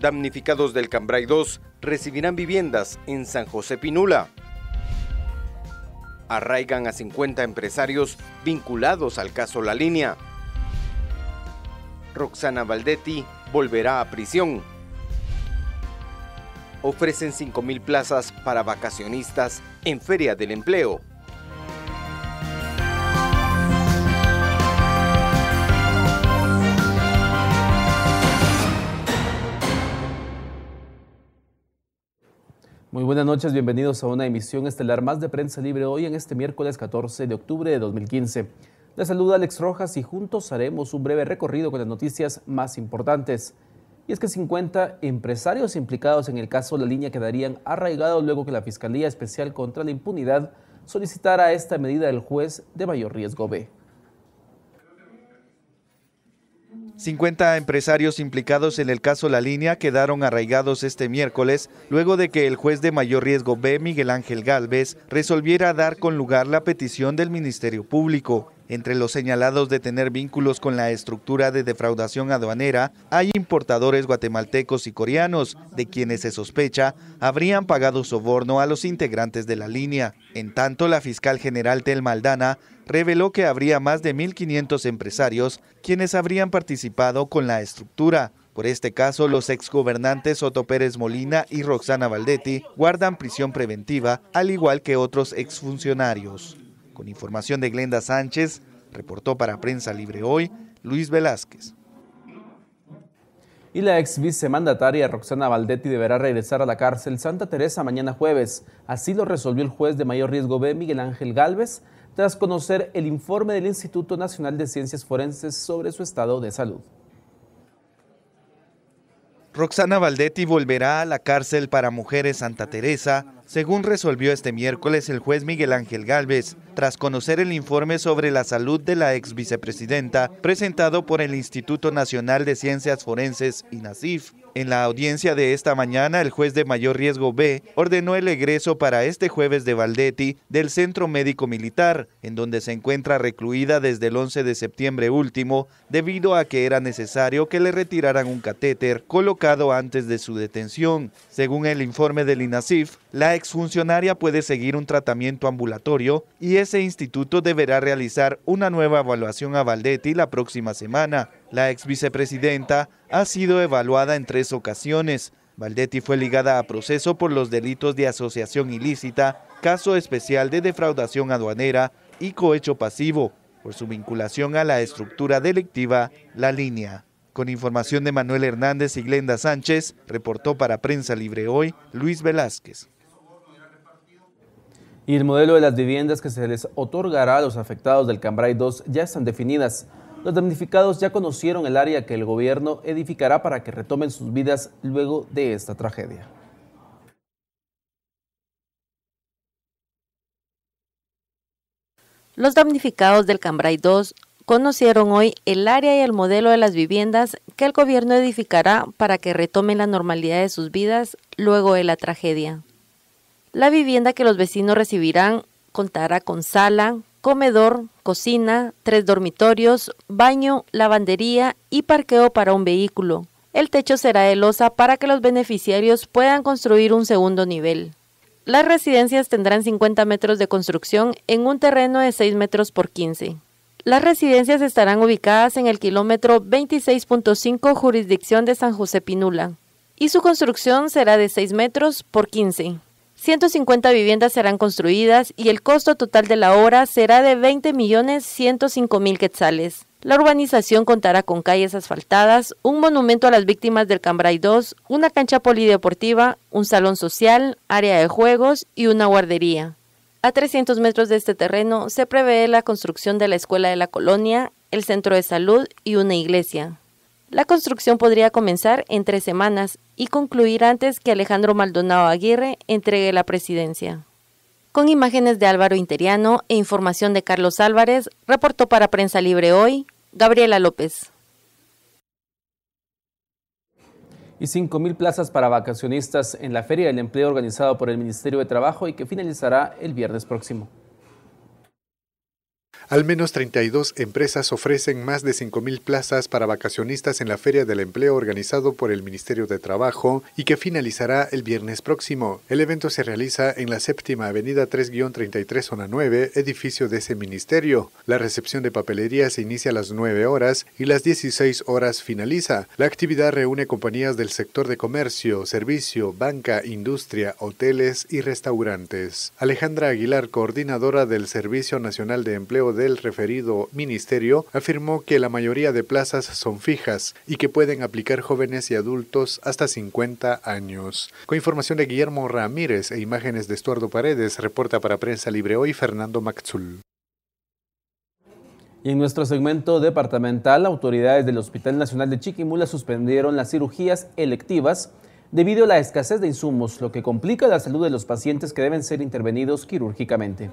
Damnificados del Cambrai 2 recibirán viviendas en San José Pinula. Arraigan a 50 empresarios vinculados al caso La Línea. Roxana Valdetti volverá a prisión. Ofrecen 5.000 plazas para vacacionistas en Feria del Empleo. buenas noches, bienvenidos a una emisión estelar más de Prensa Libre hoy en este miércoles 14 de octubre de 2015. Les saluda Alex Rojas y juntos haremos un breve recorrido con las noticias más importantes. Y es que 50 empresarios implicados en el caso La Línea quedarían arraigados luego que la Fiscalía Especial contra la Impunidad solicitara esta medida del juez de mayor riesgo B. 50 empresarios implicados en el caso La Línea quedaron arraigados este miércoles luego de que el juez de mayor riesgo B, Miguel Ángel Galvez, resolviera dar con lugar la petición del Ministerio Público. Entre los señalados de tener vínculos con la estructura de defraudación aduanera, hay importadores guatemaltecos y coreanos, de quienes se sospecha habrían pagado soborno a los integrantes de la línea. En tanto, la fiscal general Tel Maldana reveló que habría más de 1.500 empresarios quienes habrían participado con la estructura. Por este caso, los exgobernantes Soto Pérez Molina y Roxana Valdetti guardan prisión preventiva, al igual que otros exfuncionarios. Con información de Glenda Sánchez, reportó para Prensa Libre Hoy Luis Velázquez. Y la ex vicemandataria Roxana Valdetti deberá regresar a la cárcel Santa Teresa mañana jueves. Así lo resolvió el juez de mayor riesgo B, Miguel Ángel Galvez, tras conocer el informe del Instituto Nacional de Ciencias Forenses sobre su estado de salud. Roxana Valdetti volverá a la cárcel para mujeres Santa Teresa según resolvió este miércoles el juez Miguel Ángel Galvez, tras conocer el informe sobre la salud de la ex vicepresidenta presentado por el Instituto Nacional de Ciencias Forenses, NACIF. En la audiencia de esta mañana, el juez de mayor riesgo B ordenó el egreso para este jueves de Valdetti del Centro Médico Militar, en donde se encuentra recluida desde el 11 de septiembre último, debido a que era necesario que le retiraran un catéter colocado antes de su detención. Según el informe del INASIF, la exfuncionaria puede seguir un tratamiento ambulatorio y ese instituto deberá realizar una nueva evaluación a Valdetti la próxima semana. La ex vicepresidenta ha sido evaluada en tres ocasiones. Valdetti fue ligada a proceso por los delitos de asociación ilícita, caso especial de defraudación aduanera y cohecho pasivo, por su vinculación a la estructura delictiva La Línea. Con información de Manuel Hernández y Glenda Sánchez, reportó para Prensa Libre Hoy Luis Velázquez. Y el modelo de las viviendas que se les otorgará a los afectados del Cambrai 2 ya están definidas. Los damnificados ya conocieron el área que el gobierno edificará para que retomen sus vidas luego de esta tragedia. Los damnificados del Cambrai 2 conocieron hoy el área y el modelo de las viviendas que el gobierno edificará para que retomen la normalidad de sus vidas luego de la tragedia. La vivienda que los vecinos recibirán contará con sala, comedor, cocina, tres dormitorios, baño, lavandería y parqueo para un vehículo. El techo será de losa para que los beneficiarios puedan construir un segundo nivel. Las residencias tendrán 50 metros de construcción en un terreno de 6 metros por 15. Las residencias estarán ubicadas en el kilómetro 26.5 jurisdicción de San José Pinula y su construcción será de 6 metros por 15. 150 viviendas serán construidas y el costo total de la obra será de 20 millones 105 mil quetzales. La urbanización contará con calles asfaltadas, un monumento a las víctimas del Cambrai 2, una cancha polideportiva, un salón social, área de juegos y una guardería. A 300 metros de este terreno se prevé la construcción de la escuela de la colonia, el centro de salud y una iglesia. La construcción podría comenzar en tres semanas y concluir antes que Alejandro Maldonado Aguirre entregue la presidencia. Con imágenes de Álvaro Interiano e información de Carlos Álvarez, reportó para Prensa Libre hoy Gabriela López. Y 5.000 plazas para vacacionistas en la Feria del Empleo organizado por el Ministerio de Trabajo y que finalizará el viernes próximo. Al menos 32 empresas ofrecen más de 5.000 plazas para vacacionistas en la Feria del Empleo organizado por el Ministerio de Trabajo y que finalizará el viernes próximo. El evento se realiza en la séptima avenida 3-33 zona 9, edificio de ese ministerio. La recepción de papelería se inicia a las 9 horas y las 16 horas finaliza. La actividad reúne compañías del sector de comercio, servicio, banca, industria, hoteles y restaurantes. Alejandra Aguilar, coordinadora del Servicio Nacional de Empleo de del referido ministerio afirmó que la mayoría de plazas son fijas y que pueden aplicar jóvenes y adultos hasta 50 años. Con información de Guillermo Ramírez e imágenes de Estuardo Paredes, reporta para Prensa Libre Hoy Fernando Maxul. en nuestro segmento departamental, autoridades del Hospital Nacional de Chiquimula suspendieron las cirugías electivas debido a la escasez de insumos, lo que complica la salud de los pacientes que deben ser intervenidos quirúrgicamente.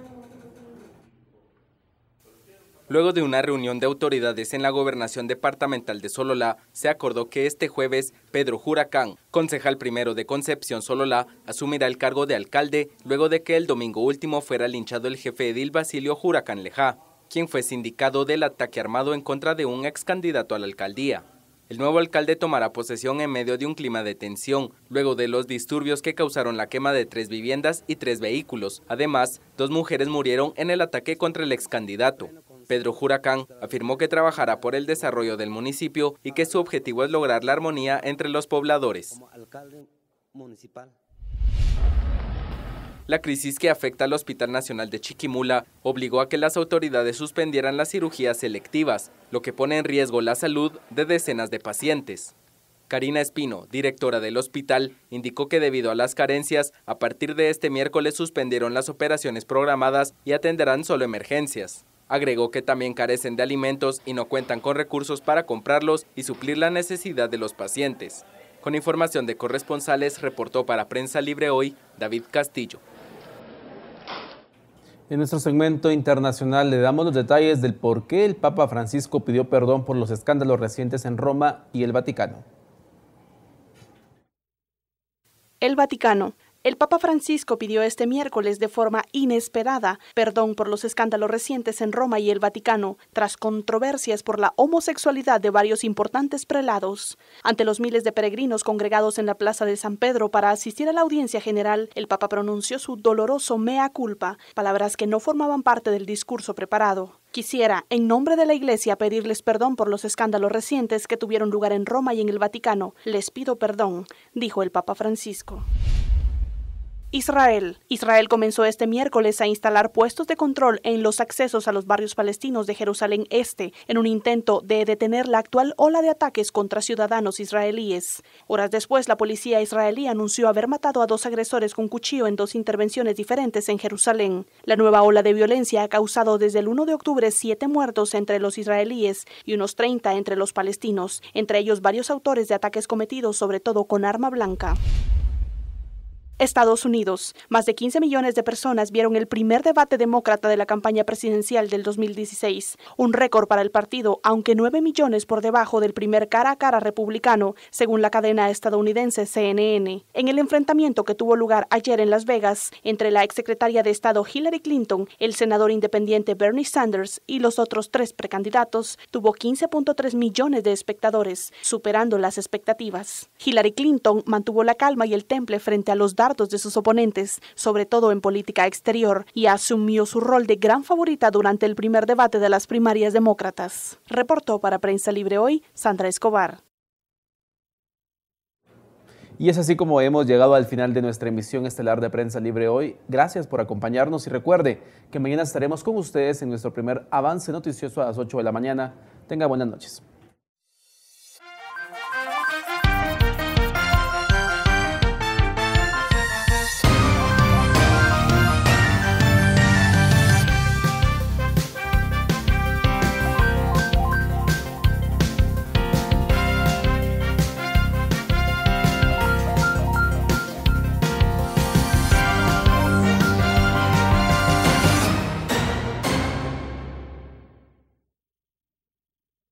Luego de una reunión de autoridades en la gobernación departamental de Sololá, se acordó que este jueves Pedro Huracán, concejal primero de Concepción Sololá, asumirá el cargo de alcalde luego de que el domingo último fuera linchado el jefe edil Basilio Huracán Leja, quien fue sindicado del ataque armado en contra de un ex candidato a la alcaldía. El nuevo alcalde tomará posesión en medio de un clima de tensión, luego de los disturbios que causaron la quema de tres viviendas y tres vehículos. Además, dos mujeres murieron en el ataque contra el ex candidato. Pedro Huracán afirmó que trabajará por el desarrollo del municipio y que su objetivo es lograr la armonía entre los pobladores. La crisis que afecta al Hospital Nacional de Chiquimula obligó a que las autoridades suspendieran las cirugías selectivas, lo que pone en riesgo la salud de decenas de pacientes. Karina Espino, directora del hospital, indicó que debido a las carencias, a partir de este miércoles suspendieron las operaciones programadas y atenderán solo emergencias. Agregó que también carecen de alimentos y no cuentan con recursos para comprarlos y suplir la necesidad de los pacientes. Con información de corresponsales, reportó para Prensa Libre Hoy David Castillo. En nuestro segmento internacional le damos los detalles del por qué el Papa Francisco pidió perdón por los escándalos recientes en Roma y el Vaticano. El Vaticano. El Papa Francisco pidió este miércoles de forma inesperada perdón por los escándalos recientes en Roma y el Vaticano, tras controversias por la homosexualidad de varios importantes prelados. Ante los miles de peregrinos congregados en la Plaza de San Pedro para asistir a la audiencia general, el Papa pronunció su doloroso mea culpa, palabras que no formaban parte del discurso preparado. Quisiera, en nombre de la Iglesia, pedirles perdón por los escándalos recientes que tuvieron lugar en Roma y en el Vaticano. Les pido perdón, dijo el Papa Francisco. Israel. Israel comenzó este miércoles a instalar puestos de control en los accesos a los barrios palestinos de Jerusalén Este, en un intento de detener la actual ola de ataques contra ciudadanos israelíes. Horas después, la policía israelí anunció haber matado a dos agresores con cuchillo en dos intervenciones diferentes en Jerusalén. La nueva ola de violencia ha causado desde el 1 de octubre siete muertos entre los israelíes y unos 30 entre los palestinos, entre ellos varios autores de ataques cometidos sobre todo con arma blanca. Estados Unidos. Más de 15 millones de personas vieron el primer debate demócrata de la campaña presidencial del 2016, un récord para el partido, aunque 9 millones por debajo del primer cara a cara republicano, según la cadena estadounidense CNN. En el enfrentamiento que tuvo lugar ayer en Las Vegas entre la exsecretaria de Estado Hillary Clinton, el senador independiente Bernie Sanders y los otros tres precandidatos, tuvo 15.3 millones de espectadores, superando las expectativas. Hillary Clinton mantuvo la calma y el temple frente a los de sus oponentes, sobre todo en política exterior, y asumió su rol de gran favorita durante el primer debate de las primarias demócratas. Reportó para Prensa Libre hoy Sandra Escobar. Y es así como hemos llegado al final de nuestra emisión estelar de Prensa Libre hoy. Gracias por acompañarnos y recuerde que mañana estaremos con ustedes en nuestro primer avance noticioso a las 8 de la mañana. Tenga buenas noches.